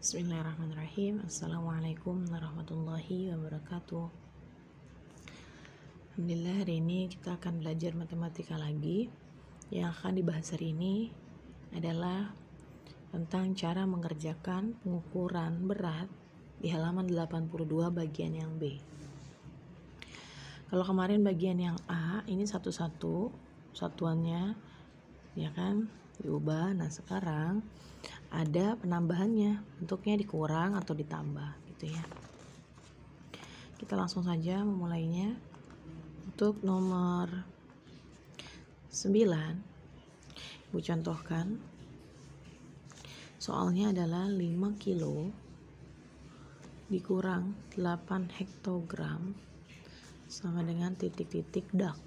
Bismillahirrahmanirrahim Assalamualaikum warahmatullahi wabarakatuh Alhamdulillah hari ini kita akan belajar matematika lagi Yang akan dibahas hari ini adalah Tentang cara mengerjakan pengukuran berat di halaman 82 bagian yang B Kalau kemarin bagian yang A ini satu-satu satuannya ya kan diubah nah sekarang ada penambahannya bentuknya dikurang atau ditambah gitu ya kita langsung saja memulainya untuk nomor 9 Ibu contohkan soalnya adalah 5 kilo dikurang 8 hektogram sama dengan titik-titik dak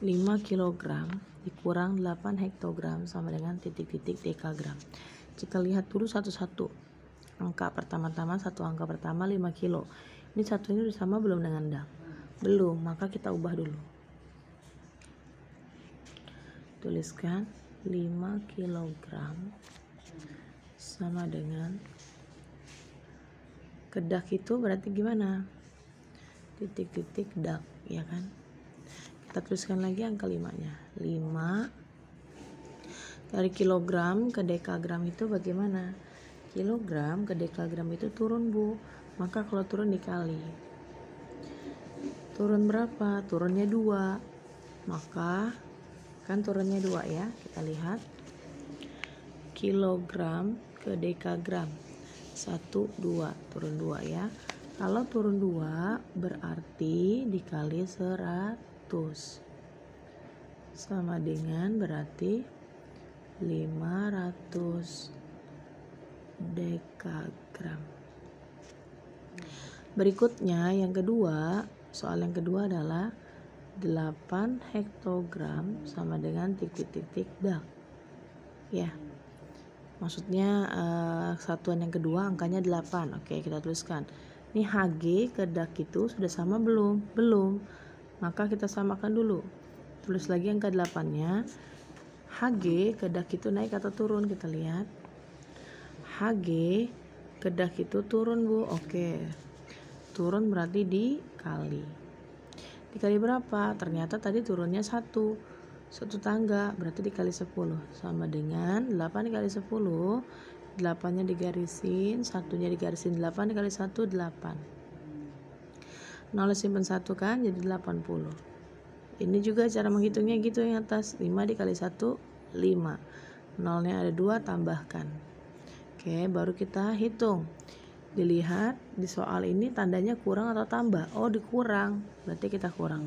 5 kg dikurang 8 hektogram sama dengan titik-titik dekagram. Kita lihat dulu satu-satu. Angka pertama-tama, satu angka pertama 5 kilo. Ini satu ini udah sama belum dengan dam Belum, maka kita ubah dulu. Tuliskan 5 kg sama dengan kedak itu berarti gimana? Titik-titik dak, ya kan? kita tuliskan lagi angka 5 nya 5 dari kilogram ke dekagram itu bagaimana kilogram ke dekagram itu turun bu maka kalau turun dikali turun berapa turunnya 2 maka kan turunnya 2 ya kita lihat kilogram ke dekagram 1 2 turun 2 ya kalau turun 2 berarti dikali 100 500 sama dengan berarti 500 dekagram berikutnya yang kedua soal yang kedua adalah 8 hektogram sama dengan titik-titik dak ya maksudnya uh, satuan yang kedua angkanya 8 oke kita tuliskan ini HG ke dak itu sudah sama belum belum maka kita samakan dulu. Tulis lagi angka 8-nya. HG kedak itu naik atau turun kita lihat. HG kedak itu turun, Bu. Oke. Turun berarti dikali. Dikali berapa? Ternyata tadi turunnya 1 satu tangga berarti dikali 10 sama dengan 8 dikali 10 8 nya digarisin satunya digarisin 8 dikali 1 8 0 simpen 1 kan jadi 80 ini juga cara menghitungnya gitu yang atas 5 dikali 1 5 0-nya ada 2 tambahkan oke baru kita hitung dilihat di soal ini tandanya kurang atau tambah oh dikurang berarti kita kurang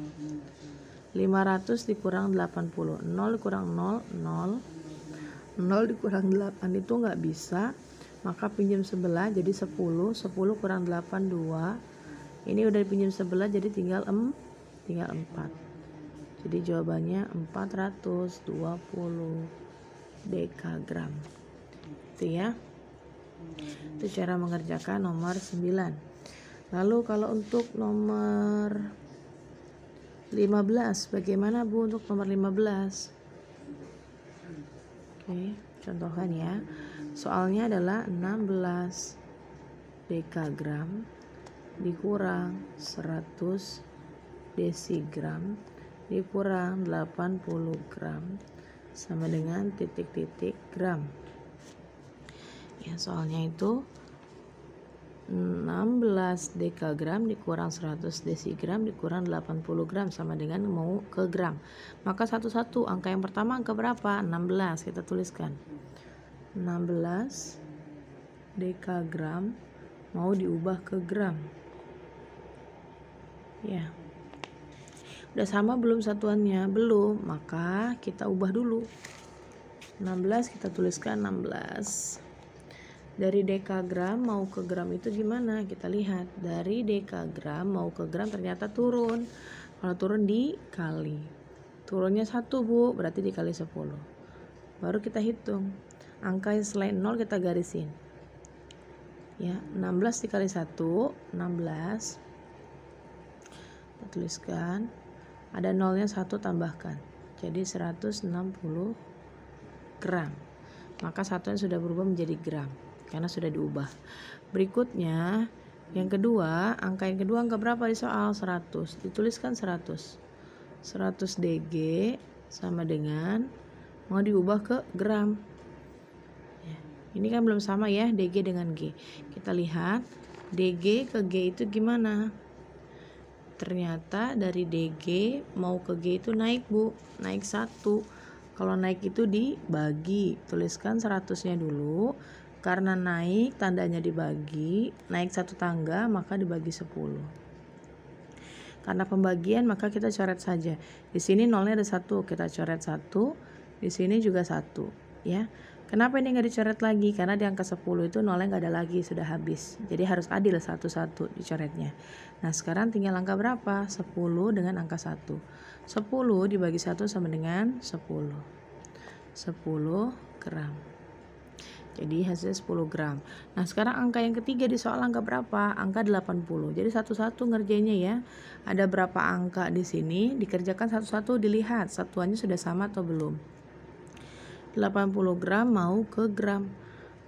500 dikurang 80 0 dikurang 0 0 0 dikurang 8 itu nggak bisa maka pinjam sebelah jadi 10 10 kurang 8 2 ini udah pinjam sebelah jadi tinggal em tinggal 4 jadi jawabannya 420 dekagram itu ya itu cara mengerjakan nomor 9 lalu kalau untuk nomor 15 bagaimana Bu untuk nomor 15 Oke, contohkan ya. Soalnya adalah 16 dekagram dikurang 100 desigram dikurang 80 gram sama dengan titik-titik gram ya soalnya itu 16 dekagram dikurang 100 desigram dikurang 80 gram sama dengan mau ke gram maka satu-satu angka yang pertama angka berapa 16 kita tuliskan 16 dekagram mau diubah ke gram ya udah sama belum satuannya belum maka kita ubah dulu 16 kita tuliskan 16 dari dekagram mau ke gram itu gimana kita lihat dari dekagram mau ke gram ternyata turun kalau turun dikali turunnya satu bu berarti dikali 10 baru kita hitung angka yang selain 0 kita garisin ya 16 dikali 1 16 kita tuliskan ada nolnya satu tambahkan jadi 160 gram maka satuan sudah berubah menjadi gram karena sudah diubah berikutnya yang kedua angka yang kedua angka berapa di soal 100 dituliskan 100 100 DG sama dengan mau diubah ke gram ya, ini kan belum sama ya DG dengan G kita lihat DG ke G itu gimana ternyata dari DG mau ke G itu naik bu naik satu kalau naik itu dibagi tuliskan 100 nya dulu karena naik tandanya dibagi naik satu tangga maka dibagi 10 karena pembagian maka kita coret saja di sini nolnya ada satu kita coret satu di sini juga satu ya Kenapa ini nggak dicoret lagi? Karena di angka 10 itu nolnya nggak ada lagi, sudah habis. Jadi harus adil satu-satu dicoretnya. Nah sekarang tinggal angka berapa? 10 dengan angka 1. 10 dibagi 1 sama dengan 10. 10 gram. Jadi hasilnya 10 gram. Nah sekarang angka yang ketiga di soal angka berapa? Angka 80. Jadi satu-satu ngerjainnya ya. Ada berapa angka di sini? Dikerjakan satu-satu dilihat satuannya sudah sama atau belum. 80 gram mau ke gram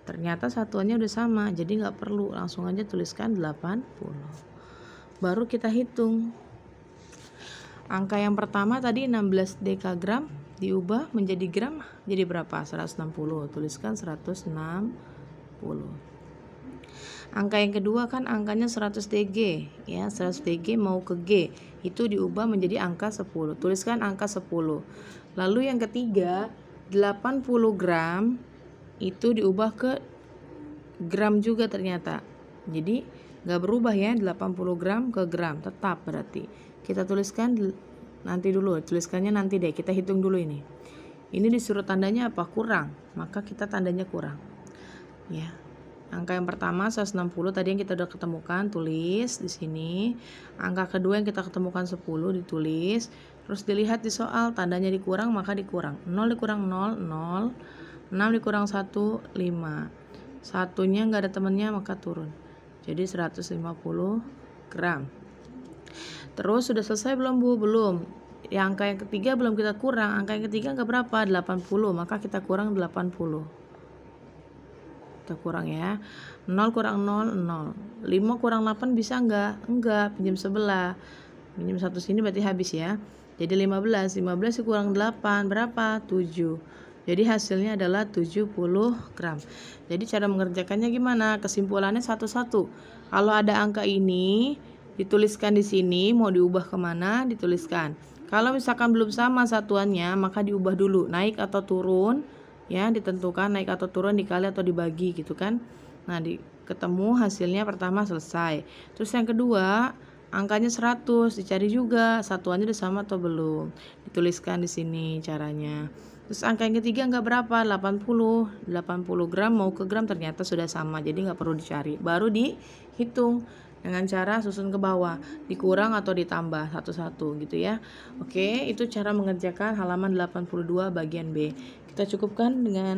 ternyata satuannya udah sama jadi nggak perlu langsung aja tuliskan 80 baru kita hitung angka yang pertama tadi 16 dekagram diubah menjadi gram jadi berapa 160 tuliskan 160 angka yang kedua kan angkanya 100 dg ya 100 dg mau ke g itu diubah menjadi angka 10 tuliskan angka 10 lalu yang ketiga 80 gram itu diubah ke gram juga ternyata jadi nggak berubah ya 80 gram ke gram tetap berarti kita tuliskan nanti dulu tuliskannya nanti deh kita hitung dulu ini ini disuruh tandanya apa kurang maka kita tandanya kurang ya Angka yang pertama 160 tadi yang kita udah ketemukan tulis di sini. Angka kedua yang kita ketemukan 10 ditulis. Terus dilihat di soal tandanya dikurang maka dikurang. 0 dikurang 0 0. 6 dikurang 1 5. Satunya nggak ada temennya maka turun. Jadi 150 gram. Terus sudah selesai belum Bu? Belum. Yang angka yang ketiga belum kita kurang. Angka yang ketiga nggak berapa? 80. Maka kita kurang 80 kita gitu, kurang ya 0 kurang 0 0 5 kurang 8 bisa enggak enggak pinjam sebelah pinjam satu sini berarti habis ya jadi 15 15 kurang 8 berapa 7 jadi hasilnya adalah 70 gram. Jadi cara mengerjakannya gimana? Kesimpulannya satu-satu. Kalau ada angka ini dituliskan di sini, mau diubah kemana? Dituliskan. Kalau misalkan belum sama satuannya, maka diubah dulu, naik atau turun ya ditentukan naik atau turun dikali atau dibagi gitu kan nah di, ketemu hasilnya pertama selesai terus yang kedua angkanya 100 dicari juga satuannya udah sama atau belum dituliskan di sini caranya terus angka yang ketiga nggak berapa 80 80 gram mau ke gram ternyata sudah sama jadi nggak perlu dicari baru dihitung dengan cara susun ke bawah, dikurang atau ditambah satu-satu gitu ya. Oke, itu cara mengerjakan halaman 82 bagian B. Kita cukupkan dengan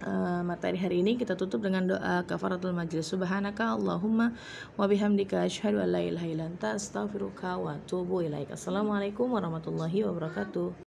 Uh, materi hari ini kita tutup dengan doa kafaratul majlis subhanaka allahumma wa bihamdika asyhadu an la ilaha illa astaghfiruka wa atubu ilaika assalamualaikum warahmatullahi wabarakatuh